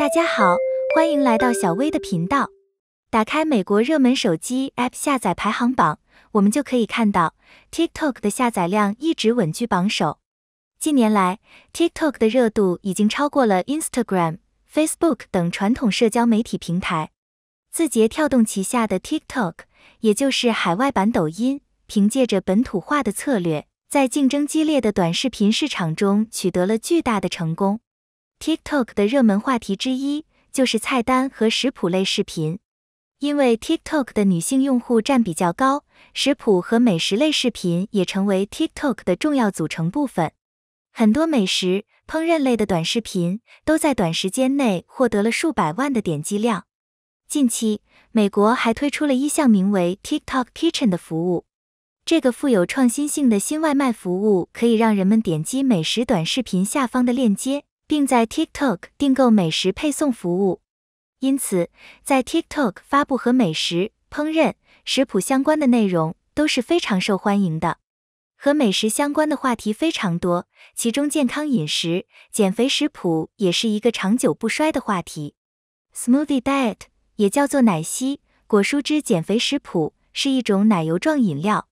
大家好，欢迎来到小薇的频道。打开美国热门手机 App 下载排行榜，我们就可以看到，TikTok 的下载量一直稳居榜首。近年来，TikTok 的热度已经超过了 Instagram、Facebook 等传统社交媒体平台。字节跳动旗下的 TikTok，也就是海外版抖音，凭借着本土化的策略，在竞争激烈的短视频市场中取得了巨大的成功。TikTok 的热门话题之一就是菜单和食谱类视频，因为 TikTok 的女性用户占比较高，食谱和美食类视频也成为 TikTok 的重要组成部分。很多美食烹饪类的短视频都在短时间内获得了数百万的点击量。近期，美国还推出了一项名为 TikTok Kitchen 的服务，这个富有创新性的新外卖服务可以让人们点击美食短视频下方的链接。并在 TikTok 订购美食配送服务，因此在 TikTok 发布和美食、烹饪、食谱相关的内容都是非常受欢迎的。和美食相关的话题非常多，其中健康饮食、减肥食谱也是一个长久不衰的话题。Smoothie diet 也叫做奶昔、果蔬汁减肥食谱，是一种奶油状饮料，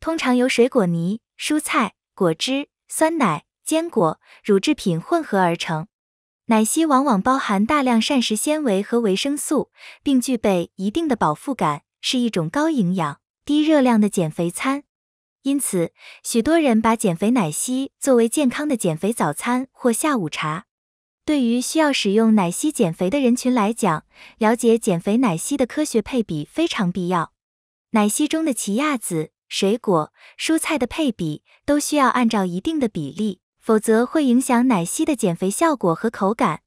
通常由水果泥、蔬菜、果汁、酸奶。坚果、乳制品混合而成，奶昔往往包含大量膳食纤维和维生素，并具备一定的饱腹感，是一种高营养、低热量的减肥餐。因此，许多人把减肥奶昔作为健康的减肥早餐或下午茶。对于需要使用奶昔减肥的人群来讲，了解减肥奶昔的科学配比非常必要。奶昔中的奇亚籽、水果、蔬菜的配比都需要按照一定的比例。否则会影响奶昔的减肥效果和口感。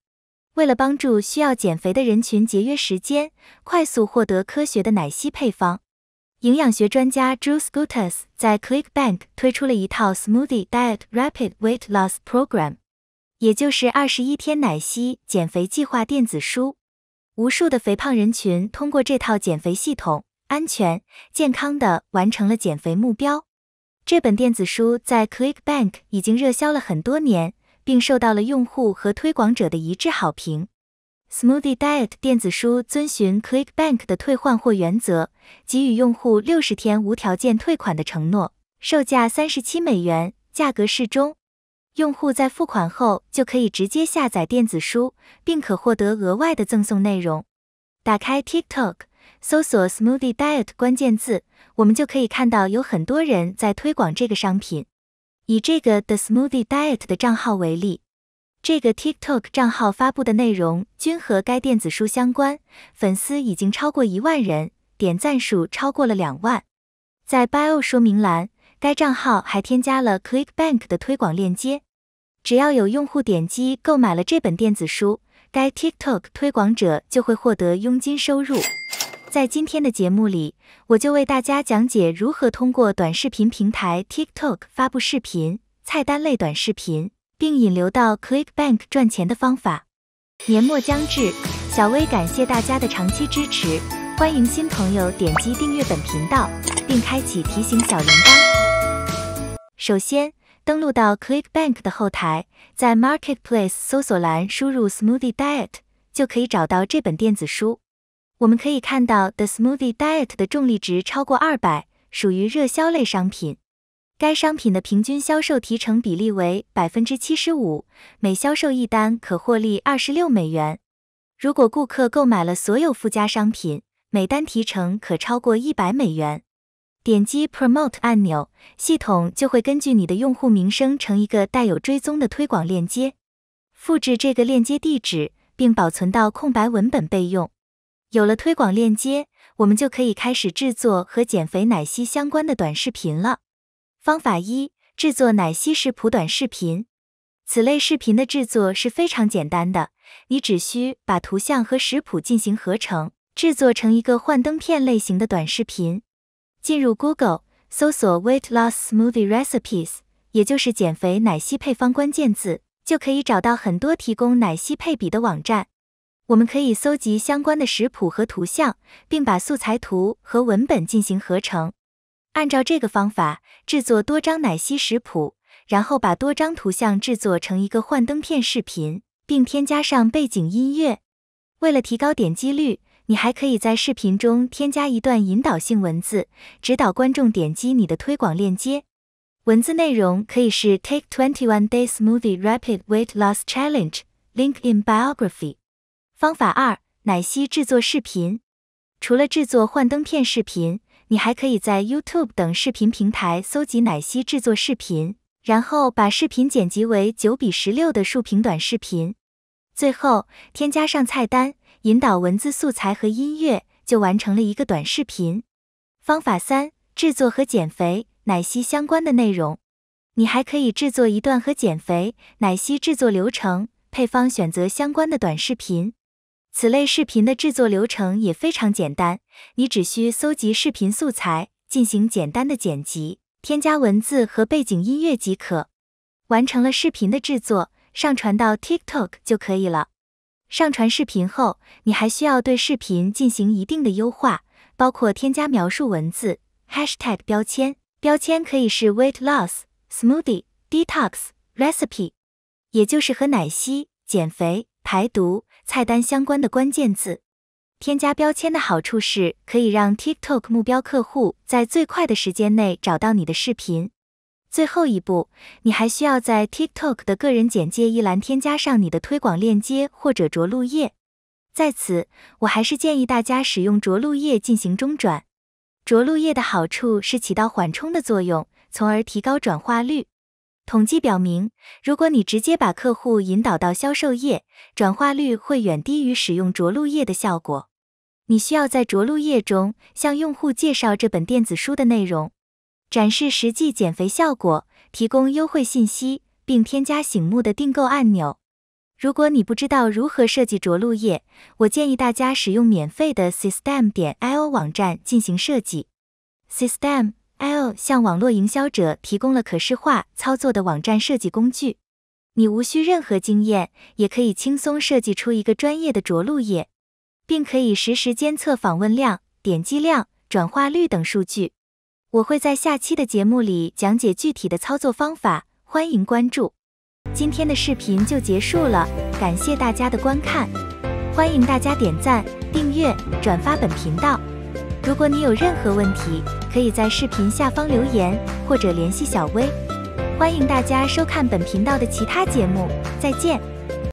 为了帮助需要减肥的人群节约时间，快速获得科学的奶昔配方，营养学专家 Drew s c u t u s 在 ClickBank 推出了一套 Smoothie Diet Rapid Weight Loss Program，也就是二十一天奶昔减肥计划电子书。无数的肥胖人群通过这套减肥系统，安全健康的完成了减肥目标。这本电子书在 ClickBank 已经热销了很多年，并受到了用户和推广者的一致好评。Smoothie Diet 电子书遵循 ClickBank 的退换货原则，给予用户六十天无条件退款的承诺。售价三十七美元，价格适中。用户在付款后就可以直接下载电子书，并可获得额外的赠送内容。打开 TikTok。搜索 Smoothie Diet 关键字，我们就可以看到有很多人在推广这个商品。以这个 The Smoothie Diet 的账号为例，这个 TikTok 账号发布的内容均和该电子书相关，粉丝已经超过一万人，点赞数超过了两万。在 Bio 说明栏，该账号还添加了 ClickBank 的推广链接。只要有用户点击购买了这本电子书，该 TikTok 推广者就会获得佣金收入。在今天的节目里，我就为大家讲解如何通过短视频平台 TikTok 发布视频、菜单类短视频，并引流到 ClickBank 赚钱的方法。年末将至，小薇感谢大家的长期支持，欢迎新朋友点击订阅本频道，并开启提醒小铃铛。首先，登录到 ClickBank 的后台，在 Marketplace 搜索栏输入 Smoothie Diet，就可以找到这本电子书。我们可以看到，The Smoothie Diet 的重力值超过二百，属于热销类商品。该商品的平均销售提成比例为百分之七十五，每销售一单可获利二十六美元。如果顾客购买了所有附加商品，每单提成可超过一百美元。点击 Promote 按钮，系统就会根据你的用户名生成一个带有追踪的推广链接。复制这个链接地址，并保存到空白文本备用。有了推广链接，我们就可以开始制作和减肥奶昔相关的短视频了。方法一：制作奶昔食谱短视频。此类视频的制作是非常简单的，你只需把图像和食谱进行合成，制作成一个幻灯片类型的短视频。进入 Google 搜索 Weight Loss Smoothie Recipes，也就是减肥奶昔配方关键字，就可以找到很多提供奶昔配比的网站。我们可以搜集相关的食谱和图像，并把素材图和文本进行合成。按照这个方法制作多张奶昔食谱，然后把多张图像制作成一个幻灯片视频，并添加上背景音乐。为了提高点击率，你还可以在视频中添加一段引导性文字，指导观众点击你的推广链接。文字内容可以是 Take Twenty One Day Smoothie Rapid Weight Loss Challenge Link in Biography。方法二：奶昔制作视频。除了制作幻灯片视频，你还可以在 YouTube 等视频平台搜集奶昔制作视频，然后把视频剪辑为九比十六的竖屏短视频，最后添加上菜单、引导文字素材和音乐，就完成了一个短视频。方法三：制作和减肥奶昔相关的内容。你还可以制作一段和减肥奶昔制作流程、配方选择相关的短视频。此类视频的制作流程也非常简单，你只需搜集视频素材，进行简单的剪辑，添加文字和背景音乐即可。完成了视频的制作，上传到 TikTok 就可以了。上传视频后，你还需要对视频进行一定的优化，包括添加描述文字、#hashtag 标签。标签可以是 weight loss、smoothie、detox、recipe，也就是喝奶昔、减肥、排毒。菜单相关的关键字。添加标签的好处是，可以让 TikTok 目标客户在最快的时间内找到你的视频。最后一步，你还需要在 TikTok 的个人简介一栏添加上你的推广链接或者着陆页。在此，我还是建议大家使用着陆页进行中转。着陆页的好处是起到缓冲的作用，从而提高转化率。统计表明，如果你直接把客户引导到销售页，转化率会远低于使用着陆页的效果。你需要在着陆页中向用户介绍这本电子书的内容，展示实际减肥效果，提供优惠信息，并添加醒目的订购按钮。如果你不知道如何设计着陆页，我建议大家使用免费的 System 点 io 网站进行设计。System L 向网络营销者提供了可视化操作的网站设计工具，你无需任何经验，也可以轻松设计出一个专业的着陆页，并可以实时监测访问量、点击量、转化率等数据。我会在下期的节目里讲解具体的操作方法，欢迎关注。今天的视频就结束了，感谢大家的观看，欢迎大家点赞、订阅、转发本频道。如果你有任何问题，可以在视频下方留言，或者联系小薇。欢迎大家收看本频道的其他节目，再见。